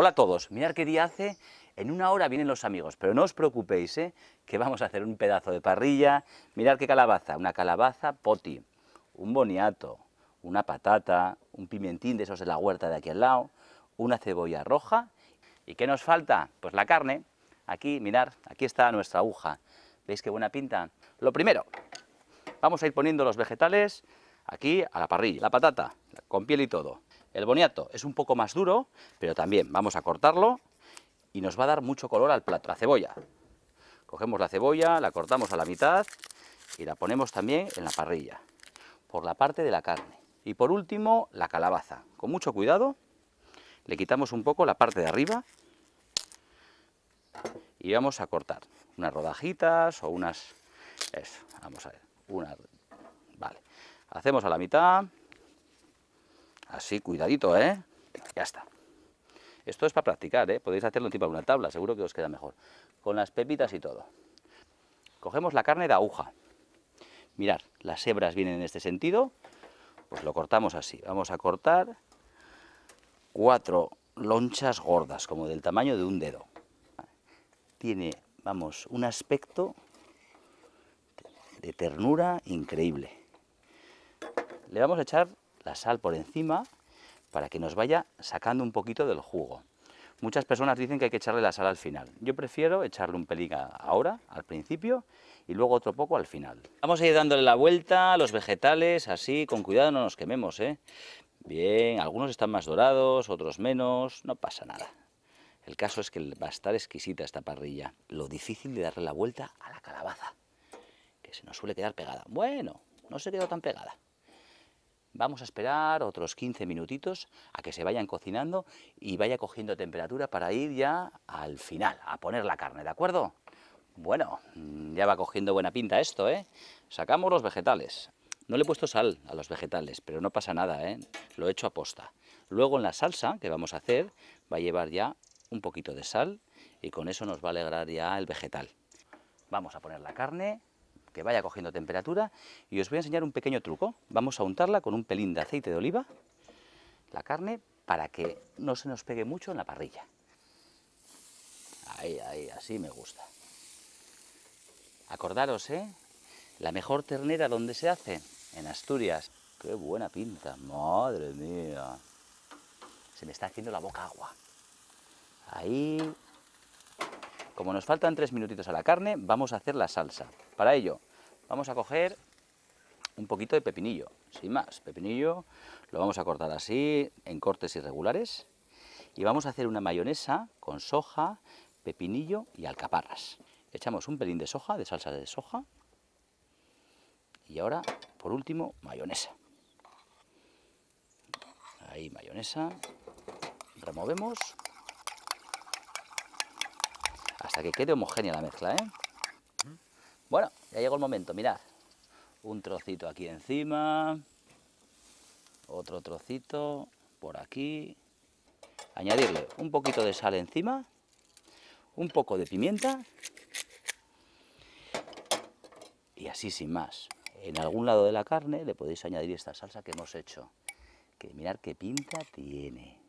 Hola a todos, mirad qué día hace, en una hora vienen los amigos, pero no os preocupéis, ¿eh? que vamos a hacer un pedazo de parrilla, mirad qué calabaza, una calabaza poti, un boniato, una patata, un pimentín de esos de la huerta de aquí al lado, una cebolla roja, ¿y qué nos falta? Pues la carne, aquí, mirad, aquí está nuestra aguja, ¿veis qué buena pinta? Lo primero, vamos a ir poniendo los vegetales aquí a la parrilla, la patata, con piel y todo, el boniato es un poco más duro, pero también vamos a cortarlo y nos va a dar mucho color al plato. La cebolla. Cogemos la cebolla, la cortamos a la mitad y la ponemos también en la parrilla, por la parte de la carne. Y por último, la calabaza. Con mucho cuidado, le quitamos un poco la parte de arriba y vamos a cortar unas rodajitas o unas... Eso, vamos a ver, una... Vale, hacemos a la mitad, Así, cuidadito, ¿eh? Ya está. Esto es para practicar, ¿eh? Podéis hacerlo tipo de una tabla, seguro que os queda mejor. Con las pepitas y todo. Cogemos la carne de aguja. Mirad, las hebras vienen en este sentido. Pues lo cortamos así. Vamos a cortar cuatro lonchas gordas, como del tamaño de un dedo. Tiene, vamos, un aspecto de ternura increíble. Le vamos a echar la sal por encima para que nos vaya sacando un poquito del jugo. Muchas personas dicen que hay que echarle la sal al final. Yo prefiero echarle un pelín ahora, al principio, y luego otro poco al final. Vamos a ir dándole la vuelta a los vegetales, así, con cuidado no nos quememos, ¿eh? Bien, algunos están más dorados, otros menos, no pasa nada. El caso es que va a estar exquisita esta parrilla. Lo difícil de darle la vuelta a la calabaza, que se nos suele quedar pegada. Bueno, no se quedó tan pegada. Vamos a esperar otros 15 minutitos a que se vayan cocinando y vaya cogiendo temperatura para ir ya al final, a poner la carne, ¿de acuerdo? Bueno, ya va cogiendo buena pinta esto, ¿eh? Sacamos los vegetales. No le he puesto sal a los vegetales, pero no pasa nada, ¿eh? Lo he hecho a posta. Luego en la salsa que vamos a hacer va a llevar ya un poquito de sal y con eso nos va a alegrar ya el vegetal. Vamos a poner la carne que vaya cogiendo temperatura y os voy a enseñar un pequeño truco. Vamos a untarla con un pelín de aceite de oliva, la carne, para que no se nos pegue mucho en la parrilla. Ahí, ahí, así me gusta. Acordaros, ¿eh? La mejor ternera donde se hace, en Asturias. ¡Qué buena pinta! ¡Madre mía! Se me está haciendo la boca agua. Ahí... Como nos faltan tres minutitos a la carne, vamos a hacer la salsa. Para ello, vamos a coger un poquito de pepinillo, sin más. Pepinillo lo vamos a cortar así, en cortes irregulares, y vamos a hacer una mayonesa con soja, pepinillo y alcaparras. Echamos un pelín de soja, de salsa de soja, y ahora, por último, mayonesa. Ahí mayonesa, removemos hasta que quede homogénea la mezcla, ¿eh? Bueno, ya llegó el momento, mirad. Un trocito aquí encima, otro trocito por aquí. Añadirle un poquito de sal encima, un poco de pimienta y así sin más. En algún lado de la carne le podéis añadir esta salsa que hemos hecho, que mirad qué pinta tiene.